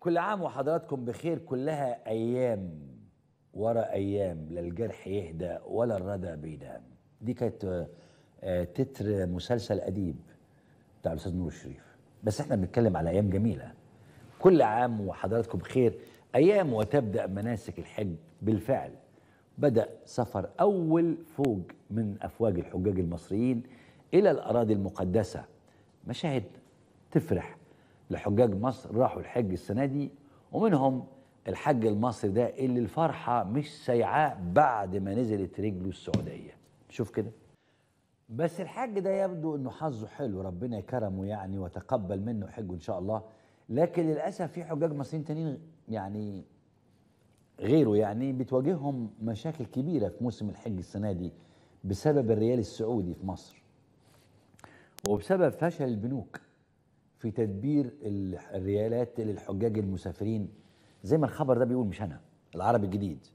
كل عام وحضراتكم بخير كلها أيام ورا أيام لا الجرح يهدى ولا الردى بيدام دي كانت آه، تتر مسلسل أديب بتاع الأستاذ نور الشريف بس احنا بنتكلم على أيام جميلة كل عام وحضراتكم بخير أيام وتبدأ مناسك الحج بالفعل بدأ سفر أول فوج من أفواج الحجاج المصريين إلى الأراضي المقدسة مشاهد تفرح لحجاج مصر راحوا الحج السنة دي ومنهم الحج المصري ده اللي الفرحة مش سايعاه بعد ما نزلت رجله السعودية شوف كده بس الحج ده يبدو انه حظه حلو ربنا كرمه يعني وتقبل منه حجه ان شاء الله لكن للاسف في حجاج مصريين تانيين يعني غيره يعني بتواجههم مشاكل كبيره في موسم الحج السنه دي بسبب الريال السعودي في مصر وبسبب فشل البنوك في تدبير الريالات للحجاج المسافرين زي ما الخبر ده بيقول مش انا العربي الجديد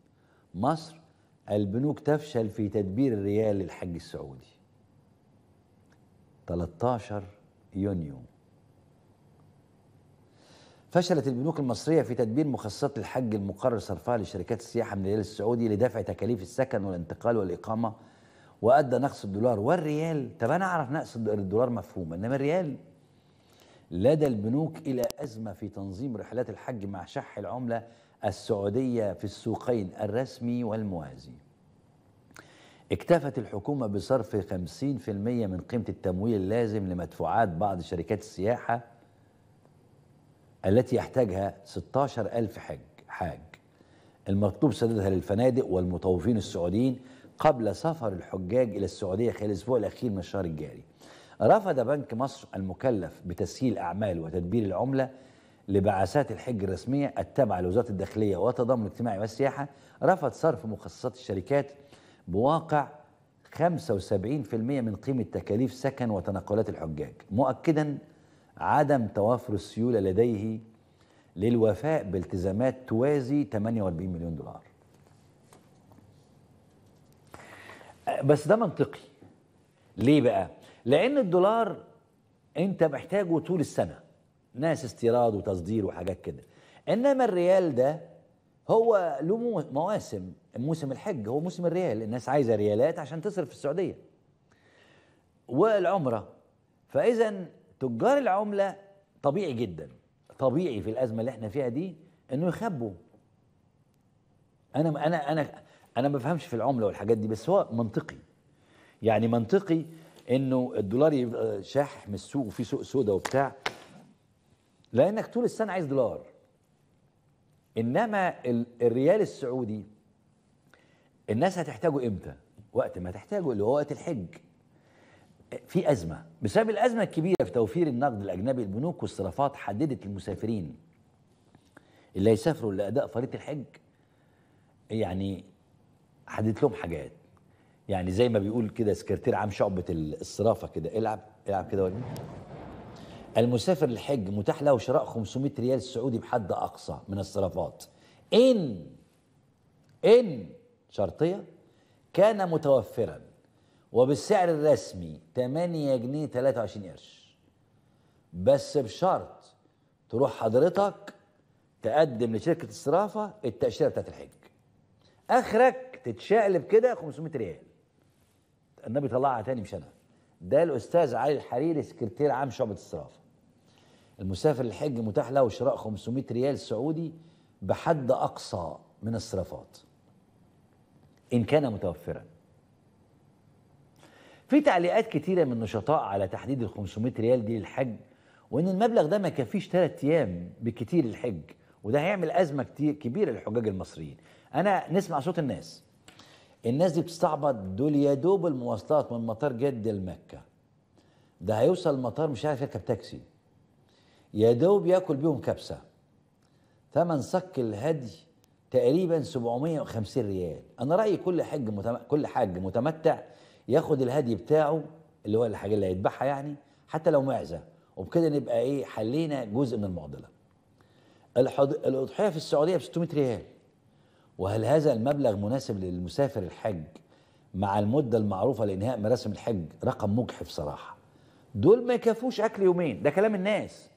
مصر البنوك تفشل في تدبير الريال للحج السعودي 13 يونيو فشلت البنوك المصرية في تدبير مخصصات الحج المقرر صرفها لشركات السياحة من الريال السعودي لدفع تكاليف السكن والانتقال والإقامة وأدى نقص الدولار والريال طب أنا أعرف نقص الدولار مفهوم إنما الريال لدى البنوك إلى أزمة في تنظيم رحلات الحج مع شح العملة السعودية في السوقين الرسمي والموازي اكتفت الحكومة بصرف 50% من قيمة التمويل اللازم لمدفوعات بعض شركات السياحة التي يحتاجها 16 ألف حج, حاج المطلوب سدادها للفنادق والمطوفين السعوديين قبل سفر الحجاج إلى السعودية خلال الأسبوع الأخير من الشهر الجاري رفض بنك مصر المكلف بتسهيل أعمال وتدبير العملة لبعثات الحج الرسمية التابعة لوزارة الداخلية والتضامن الاجتماعي والسياحة رفض صرف مخصصات الشركات بواقع 75% من قيمة تكاليف سكن وتنقلات الحجاج مؤكدا عدم توافر السيولة لديه للوفاء بالتزامات توازي 48 مليون دولار بس ده منطقي ليه بقى؟ لان الدولار انت محتاجه طول السنه ناس استيراد وتصدير وحاجات كده انما الريال ده هو له مواسم موسم الحج هو موسم الريال الناس عايزه ريالات عشان تصرف في السعوديه والعمره فاذا تجار العمله طبيعي جدا طبيعي في الازمه اللي احنا فيها دي انه يخبوا انا انا انا انا ما بفهمش في العمله والحاجات دي بس هو منطقي يعني منطقي انه الدولار يبقى شاح من السوق وفي سوق سوداء وبتاع لانك طول السنه عايز دولار انما الريال السعودي الناس هتحتاجه امتى وقت ما تحتاجه اللي هو وقت الحج في ازمه بسبب الازمه الكبيره في توفير النقد الاجنبي البنوك والصرافات حددت المسافرين اللي هيسافروا لاداء فريضه الحج يعني حددت لهم حاجات يعني زي ما بيقول كده سكرتير عام شعبة الصرافة كده العب العب كده وريني المسافر الحج متاح له شراء 500 ريال سعودي بحد أقصى من الصرافات إن إن شرطية كان متوفرا وبالسعر الرسمي 8 جنيه 23 قرش بس بشرط تروح حضرتك تقدم لشركة الصرافة التأشيرة بتاعت الحج آخرك تتشقلب كده 500 ريال النبي طلعها تاني مش انا ده الاستاذ علي الحريري سكرتير عام شعبه الصرافه المسافر الحج متاح له شراء 500 ريال سعودي بحد اقصى من الصرافات ان كان متوفرا في تعليقات كتيره من نشطاء على تحديد ال 500 ريال دي للحج وان المبلغ ده ما يكفيش ثلاث ايام بكتير الحج وده هيعمل ازمه كتير كبيره للحجاج المصريين انا نسمع صوت الناس الناس دي بتستعبط دول يا دوب المواصلات من مطار جده لمكه ده هيوصل المطار مش عارف يركب تاكسي يا دوب ياكل بيهم كبسه ثمن صك الهدي تقريبا 750 ريال انا رايي كل حج متم... كل حاج متمتع ياخد الهدي بتاعه اللي هو الحاجه اللي هيذبحها يعني حتى لو معزه وبكده نبقى ايه حلينا جزء من المعضله الحض... الاضحيه في السعوديه ب 600 ريال وهل هذا المبلغ مناسب للمسافر الحج مع المدة المعروفة لإنهاء مراسم الحج رقم مجحف صراحة دول ما يكفوش أكل يومين ده كلام الناس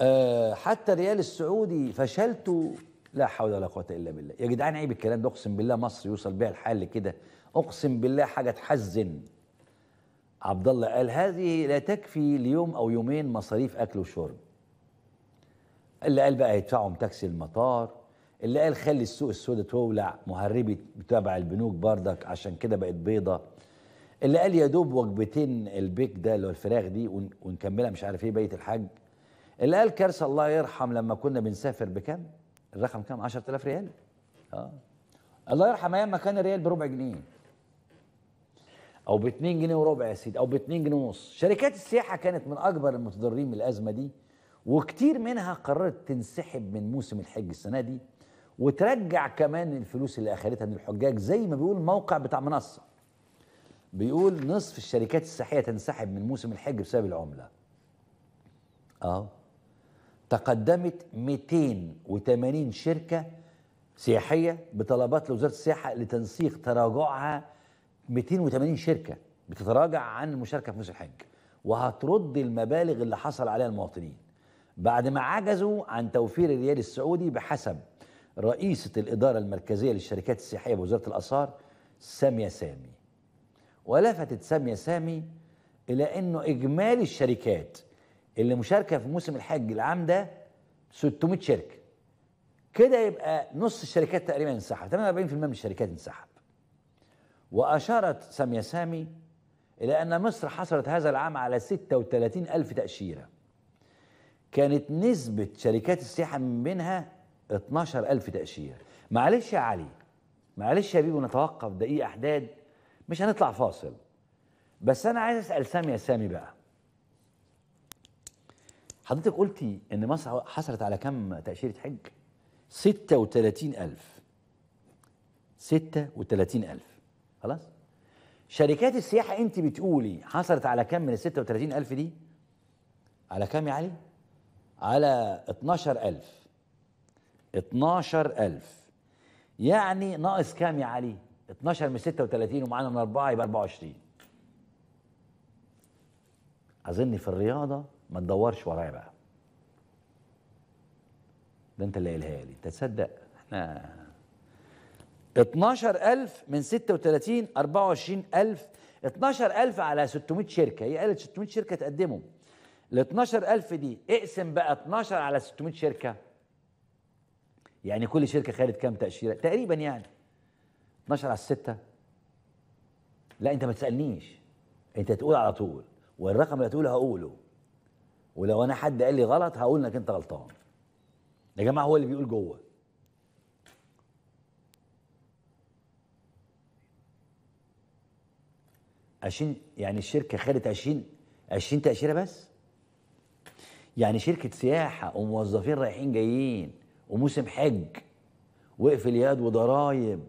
أه حتى الريال السعودي فشلته لا حول ولا قوة إلا بالله يا جدعان عيب الكلام ده أقسم بالله مصر يوصل بها الحال كده أقسم بالله حاجة تحزن عبد الله قال هذه لا تكفي ليوم أو يومين مصاريف أكل وشرب اللي قال بقى هيدفعهم تاكسي المطار اللي قال خلي السوق السوداء تولع مهربي تبع البنوك بردك عشان كده بقت بيضة اللي قال يا دوب وجبتين البيك ده اللي هو الفراخ دي ونكملها مش عارف ايه بيت الحج اللي قال كارثه الله يرحم لما كنا بنسافر بكام؟ الرقم كام؟ 10000 ريال اه الله يرحم ايام ما كان الريال بربع جنيه او ب 2 جنيه وربع يا سيدي او ب 2 جنيه ونص شركات السياحه كانت من اكبر المتضررين من الازمه دي وكتير منها قررت تنسحب من موسم الحج السنه دي وترجع كمان الفلوس اللي اخذتها من الحجاج زي ما بيقول موقع بتاع منصه بيقول نصف الشركات السياحيه تنسحب من موسم الحج بسبب العمله اه تقدمت 280 شركه سياحيه بطلبات لوزاره السياحه لتنسيق تراجعها 280 شركه بتتراجع عن المشاركه في موسم الحج وهترد المبالغ اللي حصل عليها المواطنين بعد ما عجزوا عن توفير الريال السعودي بحسب رئيسة الإدارة المركزية للشركات السياحية بوزارة الآثار سامية سامي ولفتت سامية سامي إلى أنه إجمالي الشركات اللي مشاركة في موسم الحج العام ده 600 شركة كده يبقى نص الشركات تقريبا انسحب 48% من الشركات انسحب وأشارت سامية سامي إلى أن مصر حصلت هذا العام على 36 ألف تأشيرة كانت نسبة شركات السياحة من بينها 12000 تأشيرة معلش يا علي معلش يا بيبو نتوقف دقيقة أحداد مش هنطلع فاصل بس أنا عايز أسأل سامي يا سامي بقى حضرتك قلتي إن مصر حصلت على كم تأشيرة حج؟ 36000 36000 خلاص؟ شركات السياحة أنت بتقولي حصلت على كم من ال 36000 دي؟ على كم يا علي؟ على 12000 12000 يعني ناقص كام يا علي 12 من 36 ومعانا من 4 يبقى 24 اظن في الرياضه ما تدورش ورايا بقى ده انت اللي قايلها لي انت تصدق احنا 12000 من 36 24000 12000 على 600 شركه هي قالت 600 شركه تقدموا ال 12000 دي اقسم بقى 12 على 600 شركه يعني كل شركه خدت كام تاشيره تقريبا يعني 12 على 6 لا انت ما تسالنيش انت تقول على طول والرقم اللي هتقوله هقوله ولو انا حد قال لي غلط هقول انك انت غلطان يا جماعه هو اللي بيقول جوه عشرين يعني الشركه خدت 20 20 تاشيره بس يعني شركه سياحه وموظفين رايحين جايين وموسم حج واقفل يد وضرايب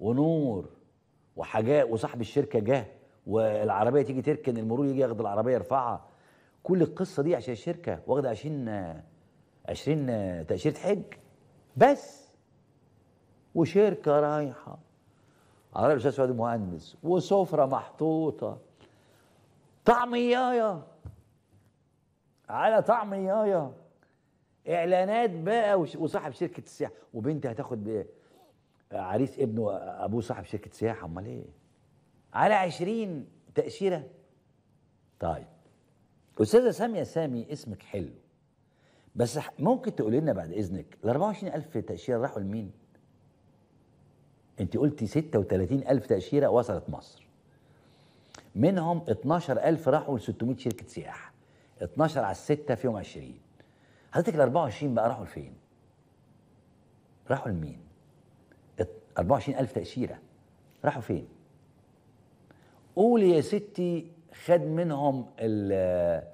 ونور وحاجات وصاحب الشركه جه والعربيه تيجي تركن المرور يجي ياخد العربيه يرفعها كل القصه دي عشان الشركه واخده 20 20 تاشيره حج بس وشركه رايحه عربيه الاستاذ سعود المهندس وسفره محطوطه يايا على يايا اعلانات بقى وصاحب شركه السياحه وبنتي هتاخد بايه عريس ابنه ابوه صاحب شركه سياحه امال ايه على عشرين تاشيره طيب استاذه ساميه سامي اسمك حلو بس ممكن تقولي لنا بعد اذنك ال 24000 تاشيره راحوا لمين انت قلتي 36000 تاشيره وصلت مصر منهم 12000 راحوا ل 600 شركه سياحه 12 على 6 فيهم 20 حضرتك ال 24 بقى راحوا لفين؟ راحوا لمين؟ 24000 تأشيرة راحوا فين؟ قولي يا ستي خد منهم آه،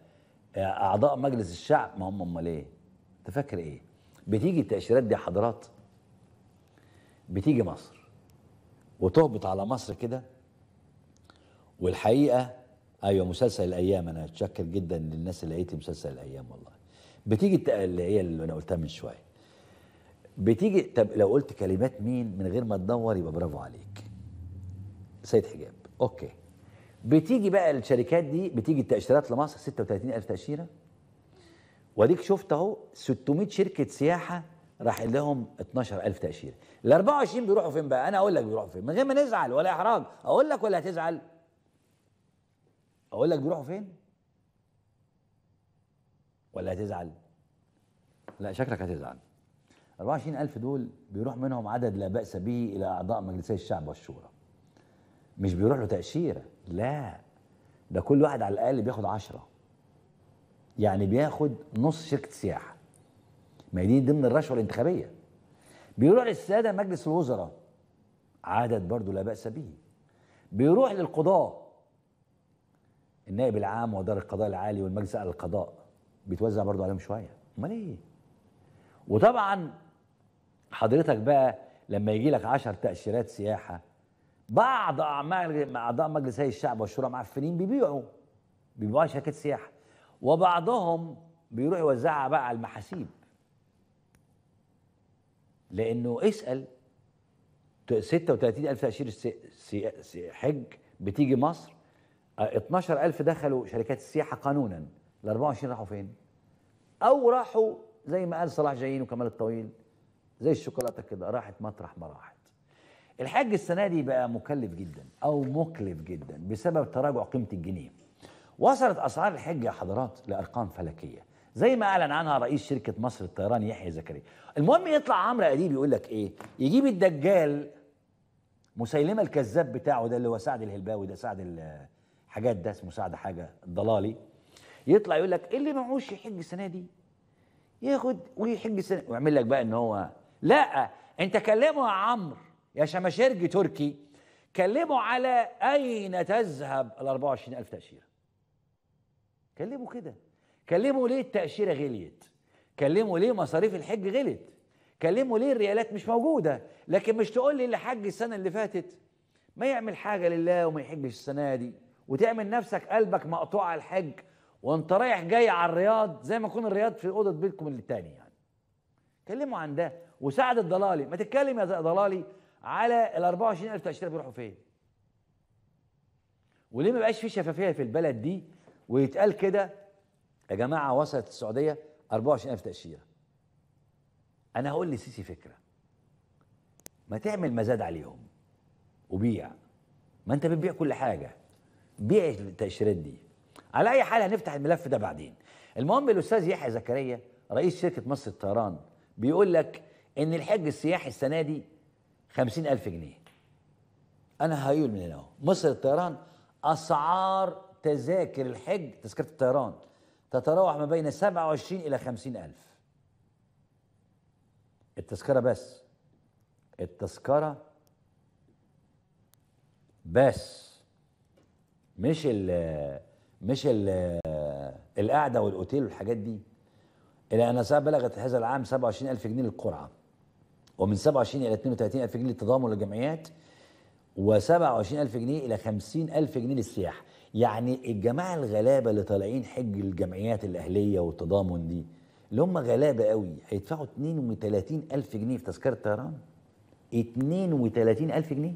أعضاء مجلس الشعب ما هم أمال إيه؟ أنت فاكر إيه؟ بتيجي التأشيرات دي حضرات بتيجي مصر وتهبط على مصر كده والحقيقة أيوة مسلسل الأيام أنا أتشكر جدا للناس اللي لقيت مسلسل الأيام والله بتيجي اللي هي اللي انا قلتها من شويه بتيجي طب لو قلت كلمات مين من غير ما تدور يبقى برافو عليك سيد حجاب اوكي بتيجي بقى الشركات دي بتيجي التاشيرات لمصر 36000 تاشيره واديك شفت اهو 600 شركه سياحه راح لهم 12000 تاشيره ال 24 بيروحوا فين بقى انا اقول لك بيروحوا فين من غير ما نزعل ولا احراج اقول لك ولا هتزعل اقول لك بيروحوا فين ولا هتزعل لا شكلك هتزعل 24000 دول بيروح منهم عدد لا بأس به إلى أعضاء مجلسي الشعب والشورى مش بيروح له تأشيرة لا ده كل واحد على الأقل بياخد 10 يعني بياخد نص شركة سياحة ما هي دي ضمن الرشوة الانتخابية بيروح للسادة مجلس الوزراء عدد برضه لا بأس به بيروح للقضاء النائب العام ودار القضاء العالي والمجلس الاعلى القضاء بيتوزع برضو عليهم شويه امال ايه وطبعا حضرتك بقى لما يجي لك 10 تاشيرات سياحه بعض اعمال اعضاء مجلس الشعب والشورى معفنين بيبيعوا بيبيعوا شركات سياحه وبعضهم بيروح يوزعها بقى على المحاسيب لانه اسال 36000 تاشيره حج بتيجي مصر 12000 آه، دخلوا شركات السياحه قانونا ال 24 راحوا فين؟ او راحوا زي ما قال صلاح جايين وكمال الطويل زي الشوكولاته كده راحت مطرح ما راحت. الحج السنه دي بقى مكلف جدا او مكلف جدا بسبب تراجع قيمه الجنيه. وصلت اسعار الحج يا حضرات لارقام فلكيه زي ما اعلن عنها رئيس شركه مصر للطيران يحيى زكريا. المهم يطلع عمرو اديب يقول لك ايه؟ يجيب الدجال مسيلمه الكذاب بتاعه ده اللي هو سعد الهلباوي ده سعد الحاجات ده اسمه سعد حاجه الضلالي يطلع يقول لك إيه اللي معهوش يحج السنه دي ياخد ويحج السنه ويعمل لك بقى ان هو لا انت كلمه يا عمرو يا شماشرجي تركي كلمه على اين تذهب ال 24000 تاشيره كلمه كده كلمه ليه التاشيره غليت كلمه ليه مصاريف الحج غلت كلمه ليه الريالات مش موجوده لكن مش تقول لي اللي حج السنه اللي فاتت ما يعمل حاجه لله وما يحجش السنه دي وتعمل نفسك قلبك مقطوع على الحج وانت رايح جاي على الرياض زي ما يكون الرياض في اوضه بيتكم اللي التاني يعني كلموا عن ده وسعد الضلالي ما تتكلم يا ضلالي على ال 24000 تاشيره بيروحوا فين وليه ما بقاش في شفافيه في البلد دي ويتقال كده يا جماعه وصلت السعوديه 24000 تاشيره انا هقول لسيسي فكره ما تعمل مزاد عليهم وبيع ما انت بتبيع كل حاجه بيع التاشيرات دي على اي حال هنفتح الملف ده بعدين المهم الاستاذ يحيى زكريا رئيس شركه مصر الطيران بيقول لك ان الحج السياحي السنه دي 50000 جنيه انا هقول من هنا اهو مصر الطيران اسعار تذاكر الحج تذكره الطيران تتراوح ما بين 27 الى 50000 التذكره بس التذكره بس مش ال مش القعده والاوتيل والحاجات دي الى ان بلغت هذا العام 27000 جنيه للقرعه ومن 27 الى 32000 جنيه للتضامن للجمعيات و27000 جنيه الى 50000 جنيه للسياحه يعني الجماعه الغلابه اللي طالعين حج الجمعيات الاهليه والتضامن دي اللي هم غلابه قوي هيدفعوا 32000 جنيه في تذكره طيران 32000 جنيه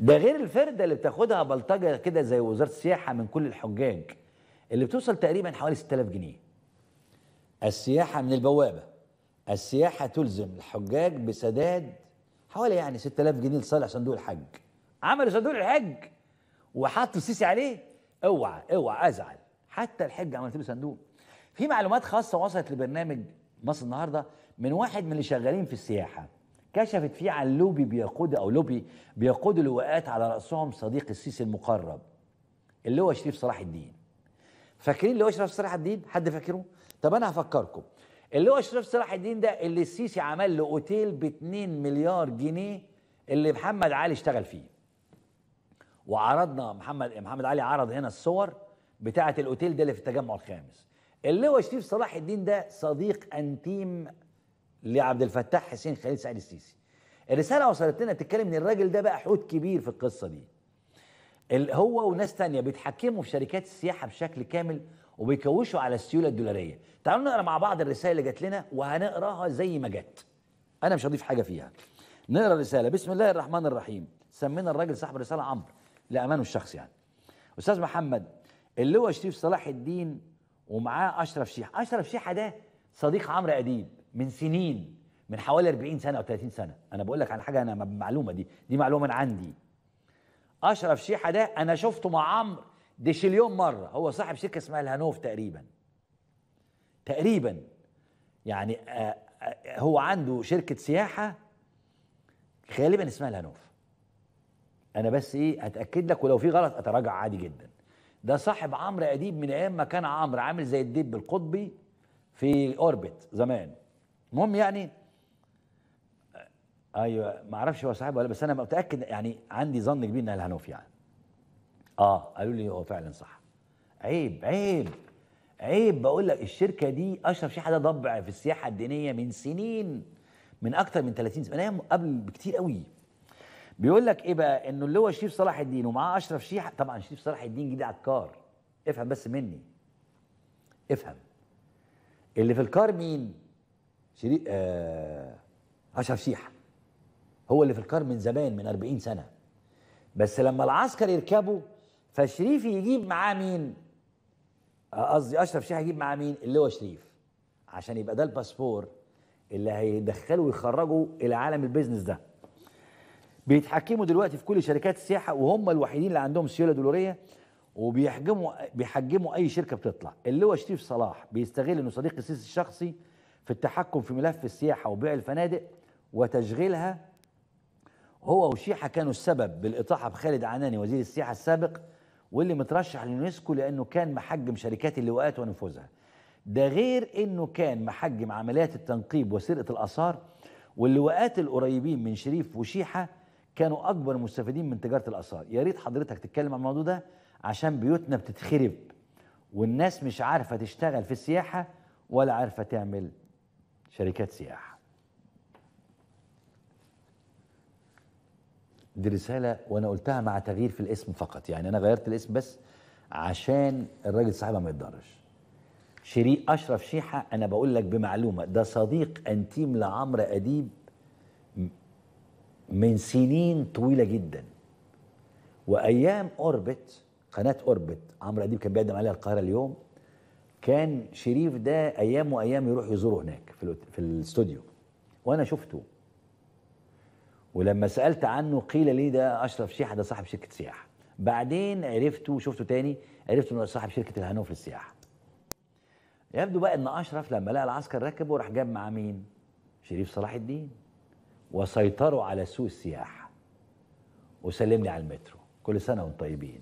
ده غير الفرده اللي بتاخدها بلطجه كده زي وزاره السياحه من كل الحجاج اللي بتوصل تقريبا حوالي 6000 جنيه السياحه من البوابه السياحه تلزم الحجاج بسداد حوالي يعني 6000 جنيه لصالح صندوق الحج عملوا صندوق الحج وحطوا السيسي عليه اوعى اوعى ازعل حتى الحج عملت له صندوق في معلومات خاصه وصلت لبرنامج مصر النهارده من واحد من اللي شغالين في السياحه كشفت فيه عن لوبي بيقود او لوبي بيقود اللواءات على راسهم صديق السيسي المقرب اللي هو شريف صلاح الدين فاكرين اللي هو شريف صلاح الدين حد فاكره طب انا هفكركم اللي هو شريف صلاح الدين ده اللي السيسي عمل له اوتيل ب 2 مليار جنيه اللي محمد علي اشتغل فيه وعرضنا محمد محمد علي عرض هنا الصور بتاعه الاوتيل ده اللي في التجمع الخامس اللي هو شريف صلاح الدين ده صديق انتيم لعبد الفتاح حسين خليل سعيد السيسي الرساله وصلت لنا تتكلم ان الراجل ده بقى حوت كبير في القصه دي هو وناس تانية بيتحكموا في شركات السياحه بشكل كامل وبيكوشوا على السيوله الدولاريه تعالوا نقرا مع بعض الرساله اللي جات لنا وهنقراها زي ما جت انا مش هضيف حاجه فيها نقرا الرساله بسم الله الرحمن الرحيم سمينا الراجل صاحب الرساله عمرو لامانه الشخص يعني استاذ محمد اللي هو شريف صلاح الدين ومعاه اشرف شيحه اشرف شيحه ده صديق عمرو اديب من سنين من حوالي 40 سنه او 30 سنه انا بقول لك عن حاجه انا معلومه دي دي معلومه انا عندي اشرف شيحه ده انا شفته مع عمرو ديشليون مره هو صاحب شركه اسمها الهانوف تقريبا تقريبا يعني آه، آه، هو عنده شركه سياحه غالبا اسمها الهانوف انا بس ايه اتاكد لك ولو في غلط اتراجع عادي جدا ده صاحب عمرو اديب من ايام ما كان عمرو عامل زي الدب القطبي في اوربت زمان المهم يعني ايوه ما اعرفش هو صاحبه ولا بس انا متاكد يعني عندي ظن كبير انها الهنوف يعني اه قالوا لي هو فعلا صح عيب عيب عيب بقول لك الشركه دي اشرف شيحه ده ضبع في السياحه الدينيه من سنين من اكتر من 30 سنه من قبل بكتير قوي بيقول لك ايه بقى انه اللي هو شريف صلاح الدين ومعاه اشرف شيحه طبعا شريف صلاح الدين جديد الكار افهم بس مني افهم اللي في الكار مين شريف آه اشرف شيحه هو اللي في الكار من زمان من 40 سنه بس لما العسكر يركبه فشريف يجيب معاه مين آه، قصدي اشرف شيحه يجيب معاه مين اللي هو شريف عشان يبقى ده الباسبور اللي هيدخله ويخرجه الى عالم البيزنس ده بيتحكموا دلوقتي في كل شركات السياحه وهم الوحيدين اللي عندهم سيوله دولاريه وبيحجموا بيحجموا اي شركه بتطلع اللي هو شريف صلاح بيستغل انه صديق السيسي الشخصي في التحكم في ملف السياحة وبيع الفنادق وتشغيلها هو وشيحة كانوا السبب بالإطاحة بخالد عناني وزير السياحة السابق واللي مترشح لليونسكو لأنه كان محجم شركات اللواءات ونفوذها ده غير أنه كان محجم عمليات التنقيب وسرقة الآثار واللواءات القريبين من شريف وشيحة كانوا أكبر مستفيدين من تجارة الآثار يا ريت حضرتك تتكلم عن الموضوع ده عشان بيوتنا بتتخرب والناس مش عارفة تشتغل في السياحة ولا عارفة تعمل شركات سياحة دي رسالة وأنا قلتها مع تغيير في الاسم فقط يعني أنا غيرت الاسم بس عشان الراجل صاحبها ما يتضرش شري أشرف شيحة أنا بقول لك بمعلومة ده صديق أنتيم لعمرو أديب من سنين طويلة جدا وأيام أوربت قناة أوربت عمرو أديب كان بيقدم عليها القاهرة اليوم كان شريف ده ايام وايام يروح يزوره هناك في في الاستوديو وانا شفته ولما سالت عنه قيل لي ده اشرف شيحه ده صاحب شركه سياحه بعدين عرفته وشفته تاني عرفت انه صاحب شركه الهانوف للسياحه يبدو بقى ان اشرف لما لقى العسكر ركبه راح جاب مع مين شريف صلاح الدين وسيطروا على سوق السياحه وسلم لي على المترو كل سنه وانتم طيبين